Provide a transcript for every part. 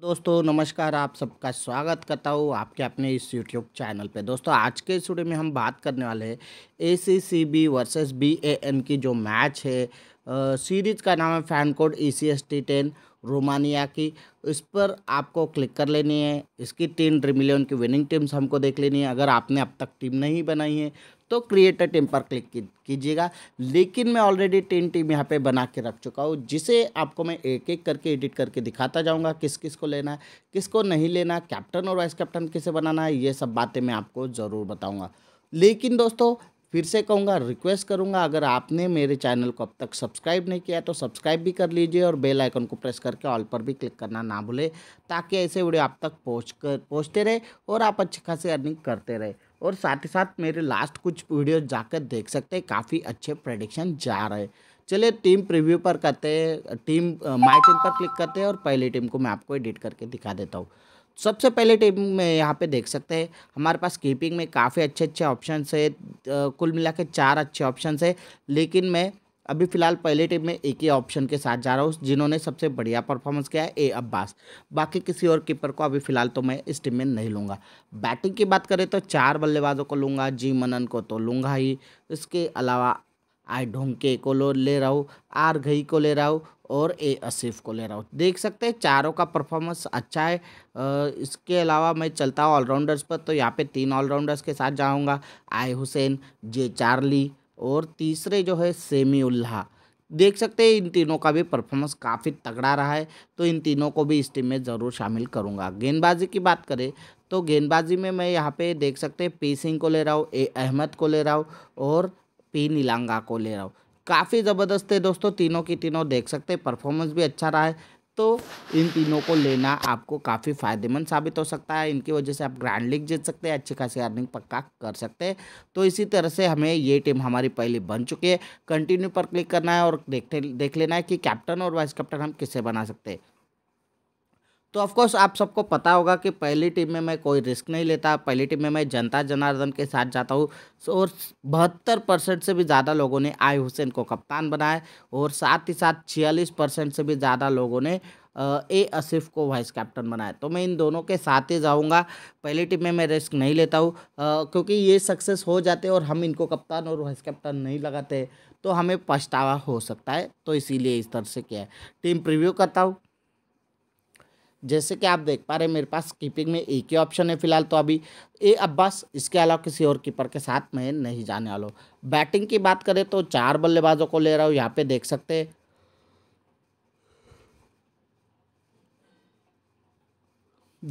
दोस्तों नमस्कार आप सबका स्वागत करता हूँ आपके अपने इस यूट्यूब चैनल पे दोस्तों आज के स्टूडियो में हम बात करने वाले हैं A C C B versus B A N की जो मैच है सीरीज़ का नाम है fan code E C S T ten Romania की इस पर आपको क्लिक कर लेनी है इसकी टीम ड्रीम इलेवन की विनिंग टीम्स हमको देख लेनी है अगर आपने अब तक टीम नहीं बनाई है तो क्रिएटर टीम पर क्लिक कीजिएगा लेकिन मैं ऑलरेडी तीन टीम यहाँ पे बना के रख चुका हूँ जिसे आपको मैं एक एक करके एडिट करके दिखाता जाऊँगा किस किस को लेना है किसको नहीं लेना कैप्टन और वाइस कैप्टन किसे बनाना है ये सब बातें मैं आपको ज़रूर बताऊँगा लेकिन दोस्तों फिर से कहूँगा रिक्वेस्ट करूँगा अगर आपने मेरे चैनल को अब तक सब्सक्राइब नहीं किया तो सब्सक्राइब भी कर लीजिए और बेल आइकन को प्रेस करके ऑल पर भी क्लिक करना ना भूले ताकि ऐसे वीडियो आप तक पहुँच कर पहुँचते रहे और आप अच्छी खासी अर्निंग करते रहे और साथ ही साथ मेरे लास्ट कुछ वीडियो जाकर देख सकते हैं काफ़ी अच्छे प्रडिक्शन जा रहे चलिए टीम प्रिव्यू पर करते हैं टीम माई टीम पर क्लिक करते हैं और पहली टीम को मैं आपको एडिट करके दिखा देता हूँ सबसे पहले टेप में यहाँ पे देख सकते हैं हमारे पास कीपिंग में काफ़ी अच्छे अच्छे ऑप्शन है कुल मिला के चार अच्छे ऑप्शन है लेकिन मैं अभी फ़िलहाल पहले टीम में एक ही ऑप्शन के साथ जा रहा हूँ जिन्होंने सबसे बढ़िया परफॉर्मेंस किया है ए अब्बास बाकी किसी और कीपर को अभी फ़िलहाल तो मैं इस टीम में नहीं लूँगा बैटिंग की बात करें तो चार बल्लेबाजों को लूँगा जी मनन को तो लूँगा ही इसके अलावा आई ढोंके को लो ले रहा हूँ आर घई को ले रहा हूँ और ए असिफ को ले रहा हूँ देख सकते हैं चारों का परफॉर्मेंस अच्छा है इसके अलावा मैं चलता हूँ ऑलराउंडर्स पर तो यहाँ पे तीन ऑलराउंडर्स के साथ जाऊँगा आय हुसैन जे चार्ली और तीसरे जो है सेमी उल्हा देख सकते हैं इन तीनों का भी परफॉर्मेंस काफ़ी तगड़ा रहा है तो इन तीनों को भी इस टीम में ज़रूर शामिल करूँगा गेंदबाजी की बात करें तो गेंदबाजी में मैं यहाँ पे देख सकते हैं पी सिंह को ले रहा हूँ ए अहमद को ले रहा हूँ और पी नीलांगा को ले रहा हूँ काफ़ी ज़बरदस्त है दोस्तों तीनों की तीनों देख सकते हैं परफॉर्मेंस भी अच्छा रहा है तो इन तीनों को लेना आपको काफ़ी फ़ायदेमंद साबित हो सकता है इनकी वजह से आप ग्रैंड लीग जीत सकते हैं अच्छी खासी अर्निंग पक्का कर सकते हैं तो इसी तरह से हमें ये टीम हमारी पहली बन चुकी है कंटिन्यू पर क्लिक करना है और देखते देख लेना है कि कैप्टन और वाइस कैप्टन हम किसे बना सकते हैं तो ऑफकोर्स आप सबको पता होगा कि पहली टीम में मैं कोई रिस्क नहीं लेता पहली टीम में मैं जनता जनार्दन के साथ जाता हूँ और बहत्तर परसेंट से भी ज़्यादा लोगों ने आई हुसैन को कप्तान बनाया और साथ ही साथ छियालीस परसेंट से भी ज़्यादा लोगों ने ए आसिफ को वाइस कैप्टन बनाया तो मैं इन दोनों के साथ ही जाऊँगा पहली टीम में मैं रिस्क नहीं लेता हूँ क्योंकि ये सक्सेस हो जाते और हम इनको कप्तान और वाइस कैप्टन नहीं लगाते तो हमें पछतावा हो सकता है तो इसीलिए इस तरह से किया है टीम प्रिव्यू करता हूँ जैसे कि आप देख पा रहे हैं मेरे पास कीपिंग में एक ही ऑप्शन है फिलहाल तो अभी ए अब्बास इसके अलावा किसी और कीपर के साथ मैं नहीं जाने वाला हूँ बैटिंग की बात करें तो चार बल्लेबाजों को ले रहा हूँ यहाँ पे देख सकते हैं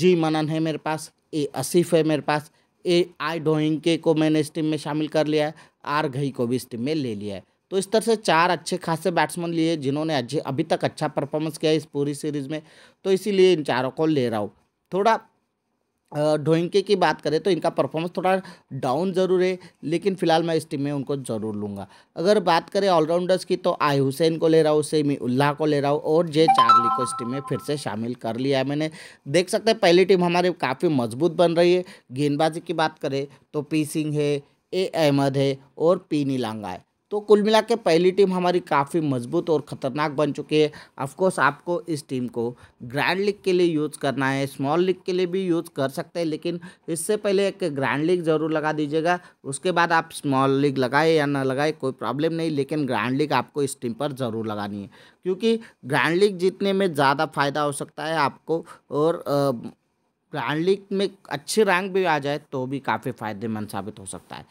जी मनन है मेरे पास ए असीफ है मेरे पास ए आई डोइंके को मैंने इस टीम में शामिल कर लिया है आर घई को भी इस टीम में ले लिया है तो इस तरह से चार अच्छे खासे बैट्समैन लिए जिन्होंने अच्छे अभी तक अच्छा परफॉर्मेंस किया इस पूरी सीरीज़ में तो इसीलिए इन चारों को ले रहा हूँ थोड़ा ढोइंके की बात करें तो इनका परफॉर्मेंस थोड़ा डाउन ज़रूर है लेकिन फिलहाल मैं इस टीम में उनको ज़रूर लूँगा अगर बात करें ऑलराउंडर्स की तो आई हुसैन को ले रहा हूँ सेमी उल्लाह को ले रहा हूँ और जे चार्ली को इस टीम में फिर से शामिल कर लिया है मैंने देख सकते हैं पहली टीम हमारी काफ़ी मजबूत बन रही है गेंदबाजी की बात करें तो पी सिंह है ए अहमद है और पी नीलांगा है तो कुल मिला के पहली टीम हमारी काफ़ी मजबूत और ख़तरनाक बन चुकी है ऑफकोर्स आपको इस टीम को ग्रैंड लीग के लिए यूज़ करना है स्मॉल लीग के लिए भी यूज़ कर सकते हैं लेकिन इससे पहले एक ग्रैंड लीग ज़रूर लगा दीजिएगा उसके बाद आप स्मॉल लीग लगाए या ना लगाए कोई प्रॉब्लम नहीं लेकिन ग्रैंड लीग आपको इस टीम पर ज़रूर लगानी है क्योंकि ग्रैंड लीग जीतने में ज़्यादा फ़ायदा हो सकता है आपको और ग्रैंड लीग में अच्छी रैंक भी आ जाए तो भी काफ़ी फ़ायदेमंद साबित हो सकता है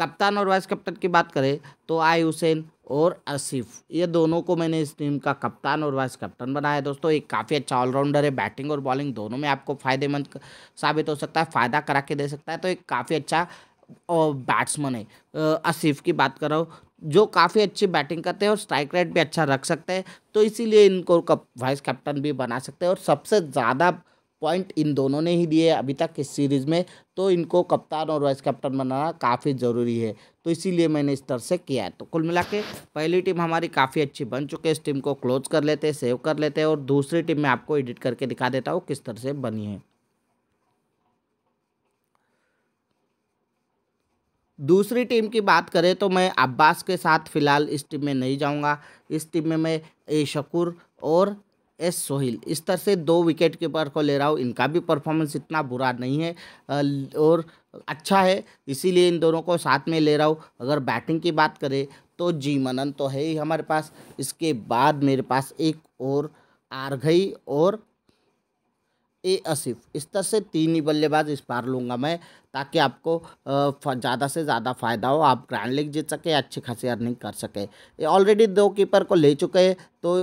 कप्तान और वाइस कप्तान की बात करें तो आई हुसैन और आसिफ ये दोनों को मैंने इस टीम का कप्तान और वाइस कप्तान बनाया है दोस्तों एक काफ़ी अच्छा ऑलराउंडर है बैटिंग और बॉलिंग दोनों में आपको फायदेमंद साबित हो सकता है फ़ायदा करा के दे सकता है तो एक काफ़ी अच्छा बैट्समैन है आसिफ की बात करो जो काफ़ी अच्छी बैटिंग करते हैं और स्ट्राइक रेट भी अच्छा रख सकते हैं तो इसीलिए इनको कप वाइस कैप्टन भी बना सकते हैं और सबसे ज़्यादा पॉइंट इन दोनों ने ही दिए अभी तक इस सीरीज़ में तो इनको कप्तान और वाइस कैप्टन बनाना काफ़ी ज़रूरी है तो इसीलिए मैंने इस तरह से किया है तो कुल मिला के पहली टीम हमारी काफ़ी अच्छी बन चुकी है इस टीम को क्लोज कर लेते हैं सेव कर लेते हैं और दूसरी टीम में आपको एडिट करके दिखा देता हूँ किस तरह से बनी है दूसरी टीम की बात करें तो मैं अब्बास के साथ फ़िलहाल इस टीम में नहीं जाऊंगा इस टीम में मैं ए शकुर और एस सोहिल इस तरह से दो विकेट कीपर को ले रहा हूँ इनका भी परफॉर्मेंस इतना बुरा नहीं है और अच्छा है इसीलिए इन दोनों को साथ में ले रहा हूँ अगर बैटिंग की बात करें तो जी मनन तो है ही हमारे पास इसके बाद मेरे पास एक और आरघई और ए आसिफ इस तरह से तीन ही बल्लेबाज इस पार लूँगा मैं ताकि आपको ज़्यादा से ज़्यादा फ़ायदा हो आप ग्रैंड लीग जीत सके अच्छी खासी अर्निंग कर सके ऑलरेडी दो कीपर को ले चुके हैं तो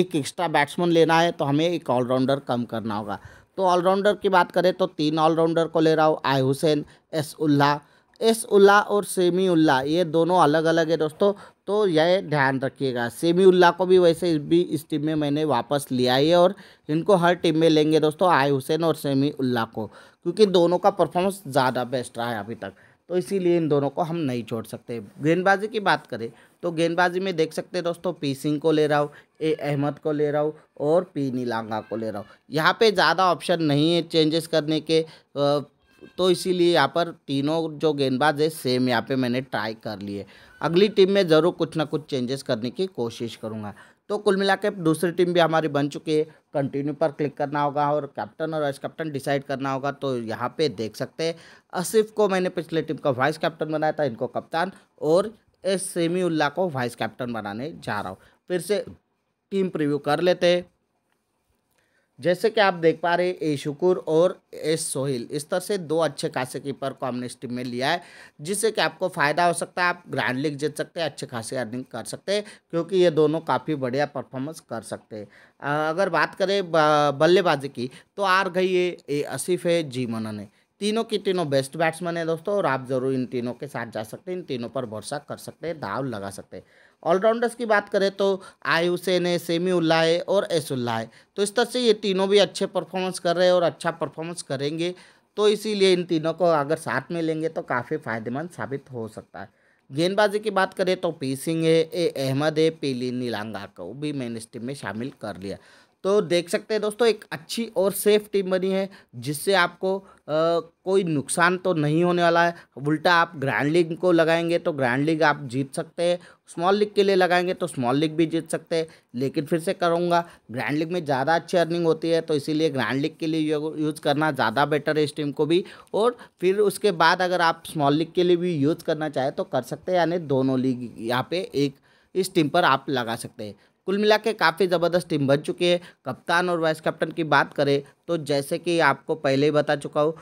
एक एक्स्ट्रा बैट्समैन लेना है तो हमें एक ऑलराउंडर कम करना होगा तो ऑलराउंडर की बात करें तो तीन ऑलराउंडर को ले रहा हूँ आय हुसैन एस उल्ला एस उल्ला और सेमी उल्ला ये दोनों अलग अलग है दोस्तों तो यह ध्यान रखिएगा सेमी उल्ला को भी वैसे भी इस टीम में मैंने वापस लिया है और इनको हर टीम में लेंगे दोस्तों आय हुसैन और सेमी उल्ला को क्योंकि दोनों का परफॉर्मेंस ज़्यादा बेस्ट रहा है अभी तक तो इसीलिए इन दोनों को हम नहीं छोड़ सकते गेंदबाजी की बात करें तो गेंदबाजी में देख सकते हैं दोस्तों पी सिंह को ले रहा हूँ ए अहमद को ले रहा हूँ और पी नीलांगा को ले रहा हूँ यहाँ पे ज़्यादा ऑप्शन नहीं है चेंजेस करने के तो इसीलिए यहाँ पर तीनों जो गेंदबाज है सेम यहाँ पे मैंने ट्राई कर लिए अगली टीम में ज़रूर कुछ ना कुछ चेंजेस करने की कोशिश करूँगा तो कुल मिला के दूसरी टीम भी हमारी बन चुकी है कंटिन्यू पर क्लिक करना होगा और कैप्टन और वाइस कैप्टन डिसाइड करना होगा तो यहाँ पे देख सकते हैं आसिफ को मैंने पिछले टीम का वाइस कैप्टन बनाया था इनको कप्तान और एस सेमी उल्ला को वाइस कैप्टन बनाने जा रहा हूँ फिर से टीम प्रीव्यू कर लेते हैं जैसे कि आप देख पा रहे ए शुकुर और एस सोहिल इस तरह से दो अच्छे खासे कीपर को हमने इस टीम में लिया है जिससे कि आपको फ़ायदा हो सकता है आप ग्रैंड लीग जीत सकते हैं अच्छे खासे अर्निंग कर सकते हैं क्योंकि ये दोनों काफ़ी बढ़िया परफॉर्मेंस कर सकते हैं अगर बात करें बल्लेबाजी की तो आर गई है ए आसिफ है जी मनन है तीनों की तीनों बेस्ट बैट्समैन है दोस्तों और आप ज़रूर इन तीनों के साथ जा सकते हैं इन तीनों पर भरोसा कर सकते हैं दाव लगा सकते हैं ऑलराउंडर्स की बात करें तो आई है सेमी उल्ला है और एस उल्ला है तो इस तरह से ये तीनों भी अच्छे परफॉर्मेंस कर रहे हैं और अच्छा परफॉर्मेंस करेंगे तो इसीलिए इन तीनों को अगर साथ में लेंगे तो काफ़ी फायदेमंद साबित हो सकता है गेंदबाजी की बात करें तो पी सिंह है ए अहमद है पीली नीलांगा को भी मेन स्टीम में शामिल कर लिया तो देख सकते हैं दोस्तों एक अच्छी और सेफ टीम बनी है जिससे आपको आ, कोई नुकसान तो नहीं होने वाला है उल्टा आप ग्रैंड लीग को लगाएंगे तो ग्रैंड लीग आप जीत सकते हैं स्मॉल लीग के लिए लगाएंगे तो स्मॉल लीग भी जीत सकते हैं लेकिन फिर से करूँगा ग्रैंड लीग में ज़्यादा अच्छी अर्निंग होती है तो इसीलिए ग्रैंड लीग के लिए यूज़ करना ज़्यादा बेटर है इस टीम को भी और फिर उसके बाद अगर आप स्मॉल लीग के लिए भी यूज़ करना चाहें तो कर सकते हैं यानी दोनों लीग यहाँ पे एक इस टीम पर आप लगा सकते हैं कुल मिला के काफ़ी ज़बरदस्त टीम बन चुकी है कप्तान और वाइस कैप्टन की बात करें तो जैसे कि आपको पहले ही बता चुका हूँ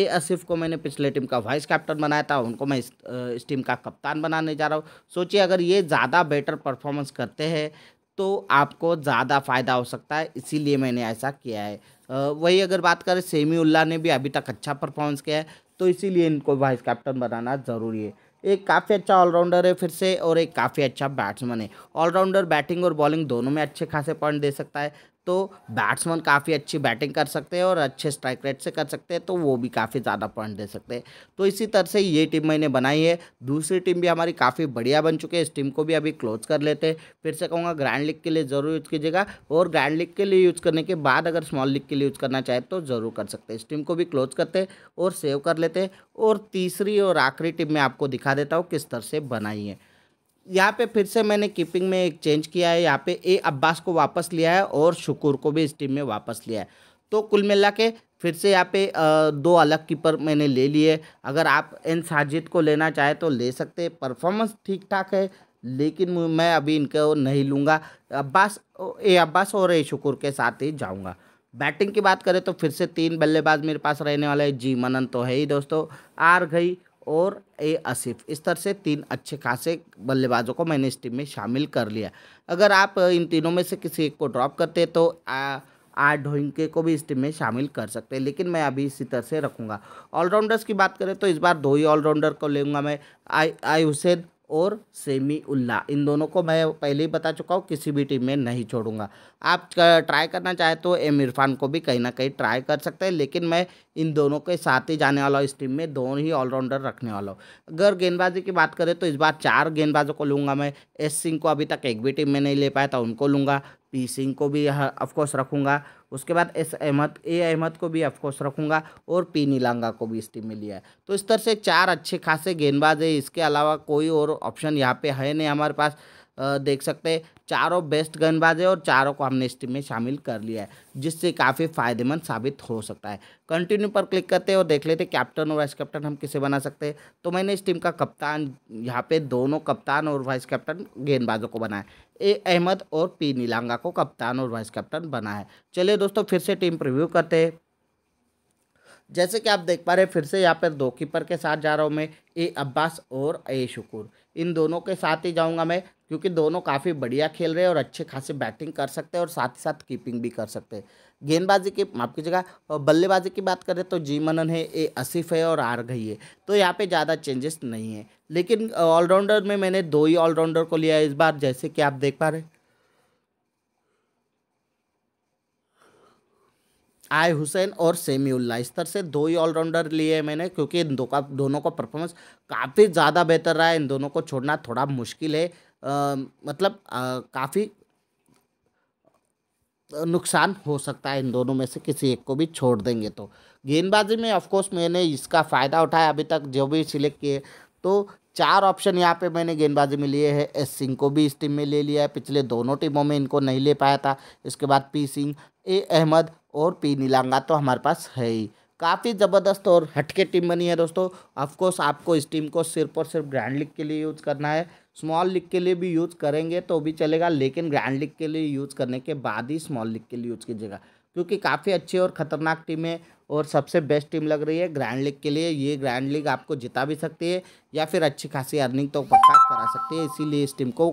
ए आसिफ को मैंने पिछले टीम का वाइस कैप्टन बनाया था उनको मैं इस, इस टीम का कप्तान बनाने जा रहा हूँ सोचिए अगर ये ज़्यादा बेटर परफॉर्मेंस करते हैं तो आपको ज़्यादा फ़ायदा हो सकता है इसीलिए मैंने ऐसा किया है वही अगर बात करें सेमी उल्ला ने भी अभी तक अच्छा परफॉर्मेंस किया है तो इसीलिए इनको वाइस कैप्टन बनाना ज़रूरी है एक काफ़ी अच्छा ऑलराउंडर है फिर से और एक काफ़ी अच्छा बैट्समैन है ऑलराउंडर बैटिंग और बॉलिंग दोनों में अच्छे खासे पॉइंट दे सकता है तो बैट्समैन काफ़ी अच्छी बैटिंग कर सकते हैं और अच्छे स्ट्राइक रेट से कर सकते हैं तो वो भी काफ़ी ज़्यादा पॉइंट दे सकते हैं तो इसी तरह से ये टीम मैंने बनाई है दूसरी टीम भी हमारी काफ़ी बढ़िया बन चुकी है इस टीम को भी अभी क्लोज कर लेते हैं फिर से कहूँगा ग्रैंड लीग के लिए ज़रूर यूज़ कीजिएगा और ग्रैंड लीग के लिए यूज़ करने के बाद अगर स्मॉल लीग के लिए यूज़ करना चाहे तो ज़रूर कर सकते हैं इस टीम को भी क्लोज करते और सेव कर लेते और तीसरी और आखिरी टीम में आपको दिखा देता हूँ किस तरह से बनाई है यहाँ पे फिर से मैंने कीपिंग में एक चेंज किया है यहाँ पे ए अब्बास को वापस लिया है और शुकुर को भी इस टीम में वापस लिया है तो कुल मिला के फिर से यहाँ पे दो अलग कीपर मैंने ले लिए अगर आप इन साजिद को लेना चाहे तो ले सकते हैं परफॉर्मेंस ठीक ठाक है लेकिन मैं अभी इनको नहीं लूँगा अब्बास ए अब्बास और ए शुकुर के साथ ही जाऊँगा बैटिंग की बात करें तो फिर से तीन बल्लेबाज मेरे पास रहने वाले जी मनन तो है ही दोस्तों आर गई और ए आसिफ इस तरह से तीन अच्छे खासे बल्लेबाजों को मैंने इस टीम में शामिल कर लिया अगर आप इन तीनों में से किसी एक को ड्रॉप करते तो आ, आर ढोइंके को भी इस टीम में शामिल कर सकते हैं लेकिन मैं अभी इसी तरह से रखूँगा ऑलराउंडर्स की बात करें तो इस बार दो ही ऑलराउंडर को लेंगे मैं आई आई हुसैन और सेमी उल्ला इन दोनों को मैं पहले ही बता चुका हूँ किसी भी टीम में नहीं छोड़ूंगा आप ट्राई करना चाहे तो एम इरफान को भी कहीं ना कहीं ट्राई कर सकते हैं लेकिन मैं इन दोनों के साथ ही जाने वाला हूँ इस टीम में दोनों ही ऑलराउंडर रखने वाला हूँ अगर गेंदबाजी की बात करें तो इस बार चार गेंदबाजों को लूँगा मैं एस सिंह को अभी तक एक भी टीम में नहीं ले पाया था उनको लूँगा पी सिंह को भी ऑफकोर्स हाँ, रखूँगा उसके बाद एस अहमद ए अहमद को भी अफकोर्स रखूँगा और पी नीलांगा को भी इस टीम में लिया है तो इस तरह से चार अच्छे खासे गेंदबाज है इसके अलावा कोई और ऑप्शन यहाँ पे है नहीं हमारे पास देख सकते हैं चारों बेस्ट गेंदबाज है और चारों को हमने इस टीम में शामिल कर लिया है जिससे काफ़ी फायदेमंद साबित हो सकता है कंटिन्यू पर क्लिक करते हैं और देख लेते कैप्टन और वाइस कैप्टन हम किसे बना सकते हैं तो मैंने इस टीम का कप्तान यहाँ पे दोनों कप्तान और वाइस कैप्टन गेंदबाजों को बनाया ए अहमद और पी नीलांगा को कप्तान और वाइस कैप्टन बना है चलिए दोस्तों फिर से टीम प्रिव्यू करते हैं जैसे कि आप देख पा रहे हैं फिर से यहाँ पर दो कीपर के साथ जा रहा हूँ मैं ए अब्बास और ए शुकुर इन दोनों के साथ ही जाऊँगा मैं क्योंकि दोनों काफ़ी बढ़िया खेल रहे हैं और अच्छे खासे बैटिंग कर सकते हैं और साथ ही साथ कीपिंग भी कर सकते हैं गेंदबाजी की माफ कीजिएगा बल्लेबाजी की बात करें तो जी मनन है ए आसिफ है और आर गई है तो यहाँ पे ज़्यादा चेंजेस नहीं है लेकिन ऑलराउंडर में मैंने दो ही ऑलराउंडर को लिया है इस बार जैसे कि आप देख पा रहे आय हुसैन और सेमीउल्ला इस तरह से दो ही ऑलराउंडर लिए मैंने क्योंकि इन दो का दोनों का परफॉर्मेंस काफ़ी ज़्यादा बेहतर रहा है इन दोनों को छोड़ना थोड़ा मुश्किल है आ, मतलब काफ़ी नुकसान हो सकता है इन दोनों में से किसी एक को भी छोड़ देंगे तो गेंदबाजी में ऑफकोर्स मैंने इसका फ़ायदा उठाया अभी तक जो भी सिलेक्ट किए तो चार ऑप्शन यहाँ पे मैंने गेंदबाजी में लिए हैं एस सिंह को भी इस टीम में ले लिया है पिछले दोनों टीमों में इनको नहीं ले पाया था इसके बाद पी सिंह ए अहमद और पी नीलांगा तो हमारे पास है ही काफ़ी ज़बरदस्त और हटके टीम बनी है दोस्तों ऑफकोर्स आपको इस टीम को सिर्फ और सिर्फ ग्रैंड लीग के लिए यूज़ करना है स्मॉल लीग के लिए भी यूज़ करेंगे तो भी चलेगा लेकिन ग्रैंड लीग के लिए यूज़ करने के बाद ही स्मॉल लीग के लिए यूज़ कीजिएगा क्योंकि काफ़ी अच्छी और ख़तरनाक टीम है और सबसे बेस्ट टीम लग रही है ग्रैंड लीग के लिए ये ग्रैंड लीग आपको जिता भी सकती है या फिर अच्छी खासी अर्निंग तो पक्का करा सकती है इसीलिए इस टीम को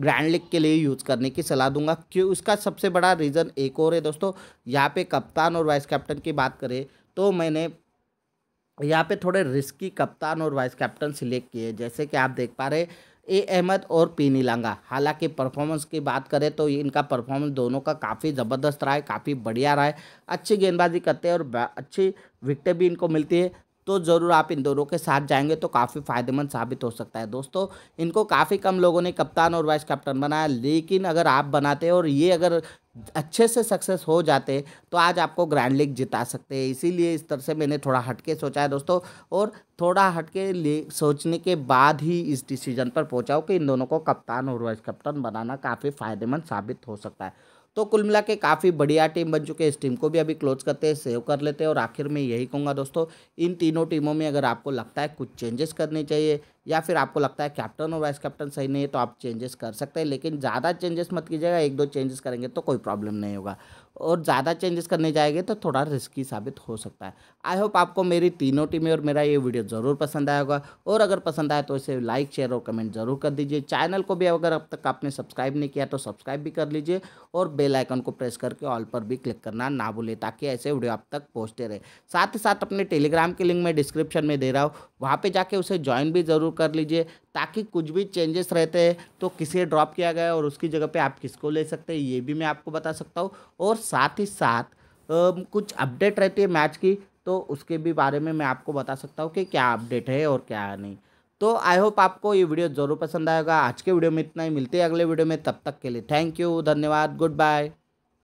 ग्रैंड लीग के लिए यूज़ करने की सलाह दूंगा क्यों उसका सबसे बड़ा रीज़न एक और है दोस्तों यहाँ पे कप्तान और वाइस कैप्टन की बात करें तो मैंने यहाँ पे थोड़े रिस्की कप्तान और वाइस कैप्टन सिलेक्ट किए जैसे कि आप देख पा रहे ए अहमद और पी नीलांगा हालांकि परफॉर्मेंस की बात करें तो इनका परफॉर्मेंस दोनों का काफ़ी ज़बरदस्त रहा है काफ़ी बढ़िया रहा है अच्छी गेंदबाजी करते हैं और अच्छी विकटें भी इनको मिलती है तो ज़रूर आप इन दोनों के साथ जाएंगे तो काफ़ी फ़ायदेमंद साबित हो सकता है दोस्तों इनको काफ़ी कम लोगों ने कप्तान और वाइस कैप्टन बनाया लेकिन अगर आप बनाते हैं और ये अगर अच्छे से सक्सेस हो जाते तो आज आपको ग्रैंड लीग जिता सकते हैं इसीलिए इस तरह से मैंने थोड़ा हटके सोचा है दोस्तों और थोड़ा हटके लिए सोचने के बाद ही इस डिसीजन पर पहुंचा हूँ कि इन दोनों को कप्तान और वाइस कप्तान बनाना काफ़ी फायदेमंद साबित हो सकता है तो कुल मिला के काफ़ी बढ़िया टीम बन चुके हैं इस टीम को भी अभी क्लोज करते हैं सेव कर लेते हैं और आखिर में यही कहूँगा दोस्तों इन तीनों टीमों में अगर आपको लगता है कुछ चेंजेस करने चाहिए या फिर आपको लगता है कैप्टन और वाइस कैप्टन सही नहीं है तो आप चेंजेस कर सकते हैं लेकिन ज़्यादा चेंजेस मत कीजिएगा एक दो चेंजेस करेंगे तो कोई प्रॉब्लम नहीं होगा और ज़्यादा चेंजेस करने जाएंगे तो थोड़ा रिस्की साबित हो सकता है आई होप आपको मेरी तीनों टीमें और मेरा ये वीडियो ज़रूर पसंद आया होगा और अगर पसंद आए तो इसे लाइक शेयर और कमेंट ज़रूर कर दीजिए चैनल को भी अगर अब तक आपने सब्सक्राइब नहीं किया तो सब्सक्राइब भी कर लीजिए और बेल आइकन को प्रेस करके ऑल पर भी क्लिक करना ना भूलें ताकि ऐसे वीडियो आप तक पहुँचते रहे साथ ही साथ अपने टेलीग्राम के लिंक मैं डिस्क्रिप्शन में दे रहा हूँ वहाँ पर जाके उसे ज्वाइन भी ज़रूर कर लीजिए ताकि कुछ भी चेंजेस रहते हैं तो किसे ड्रॉप किया गया और उसकी जगह पे आप किसको ले सकते हैं ये भी मैं आपको बता सकता हूँ और साथ ही साथ कुछ अपडेट रहती है मैच की तो उसके भी बारे में मैं आपको बता सकता हूँ कि क्या अपडेट है और क्या नहीं तो आई होप आपको ये वीडियो ज़रूर पसंद आएगा आज के वीडियो में इतना ही मिलते हैं अगले वीडियो में तब तक के लिए थैंक यू धन्यवाद गुड बाय